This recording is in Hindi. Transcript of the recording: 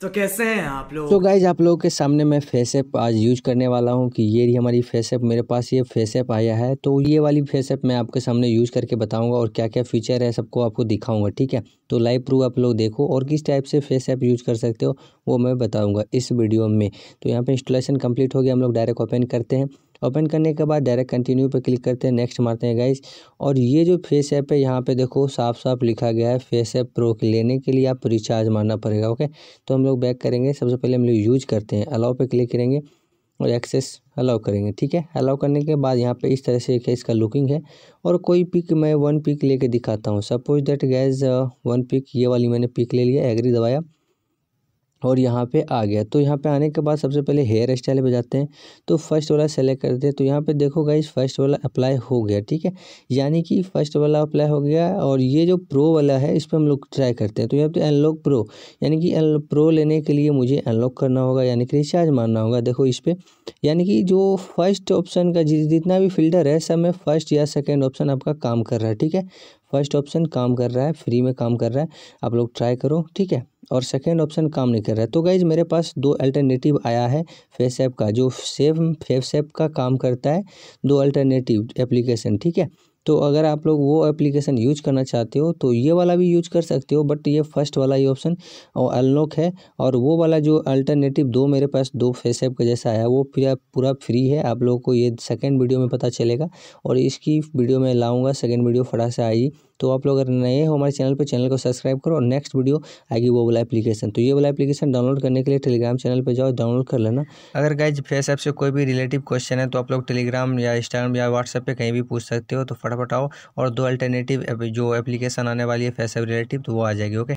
तो कैसे हैं आप लोग तो गाइज आप लोगों के सामने मैं फेस ऐप आज यूज करने वाला हूँ कि ये रही हमारी फेस ऐप मेरे पास ये फेस ऐप आया है तो ये वाली फेस ऐप मैं आपके सामने यूज करके बताऊंगा और क्या क्या फीचर है सबको आपको दिखाऊंगा ठीक है तो लाइव प्रूफ आप लोग देखो और किस टाइप से फेस ऐप यूज कर सकते हो वो मैं बताऊँगा इस वीडियो में तो यहाँ पर इंस्टॉलेशन कम्प्लीट हो गया हम लोग डायरेक्ट ओपन करते हैं ओपन करने के बाद डायरेक्ट कंटिन्यू पर क्लिक करते हैं नेक्स्ट मारते हैं गाइस और ये जो फेस ऐप है यहाँ पे देखो साफ साफ लिखा गया है फेस ऐप प्रो लेने के लिए आप रिचार्ज मारना पड़ेगा ओके तो हम लोग बैक करेंगे सबसे पहले हम लोग यूज करते हैं अलाउ पर क्लिक करेंगे और एक्सेस अलाउ करेंगे ठीक है अलाउ करने के बाद यहाँ पे इस तरह से एक है इसका लुकिंग है और कोई पिक मैं वन पिक लेके दिखाता हूँ suppose that guys one pick ये वाली मैंने पिक ले लिया एग्री दबाया और यहाँ पे आ गया तो यहाँ पे आने के बाद सबसे पहले हेयर स्टाइल बजाते जाते हैं तो फर्स्ट वाला सेलेक्ट करते हैं तो यहाँ पे देखो गाइज फर्स्ट वाला अप्लाई हो गया ठीक है यानी कि फर्स्ट वाला अप्लाई हो गया और ये जो प्रो वाला है इस पर हम लोग ट्राई करते हैं तो यहाँ पे अनलॉक प्रो यानी कि प्रो लेने के लिए मुझे अनलॉक करना होगा यानी कि रिचार्ज मारना होगा देखो इस पर यानी कि जो फर्स्ट ऑप्शन का जितना भी फिल्टर है सब में फर्स्ट या सेकेंड ऑप्शन आपका काम कर रहा है ठीक है फर्स्ट ऑप्शन काम कर रहा है फ्री में काम कर रहा है आप लोग ट्राई करो ठीक है और सेकेंड ऑप्शन काम नहीं कर रहा है तो गाइज मेरे पास दो अल्टरनेटिव आया है फेस ऐप का जो सेम फेस ऐप का काम करता है दो अल्टरनेटिव एप्लीकेशन ठीक है तो अगर आप लोग वो एप्लीकेशन यूज करना चाहते हो तो ये वाला भी यूज कर सकते हो बट ये फर्स्ट वाला ही ऑप्शन अनलॉक है और वो वाला जो अल्टरनेटिव दो मेरे पास दो फेस ऐप का जैसा आया वो पूरा पूरा फ्री है आप लोगों को ये सेकेंड वीडियो में पता चलेगा और इसकी वीडियो में लाऊँगा सेकेंड वीडियो फटा से आएगी तो आप लोग अगर नए हो हमारे चैनल पर चैनल को सब्सक्राइब करो और नेक्स्ट वीडियो आएगी वो वाला एप्लीकेशन तो ये वाला एप्लीकेशन डाउनलोड करने के लिए टेलीग्राम चैनल पर जाओ डाउनलोड कर लेना अगर गाइज फेस ऐप से कोई भी रिलेटिव क्वेश्चन है तो आप लोग टेलीग्राम या इंस्टाग्राम या व्हाट्सएप पर कहीं भी पूछ सकते हो तो फटाफट आओ और दो अल्टरनेटिव जो एप्लीकेशन आने वाली है फेस ऐप रिलेटिव तो वो आ जाएगी ओके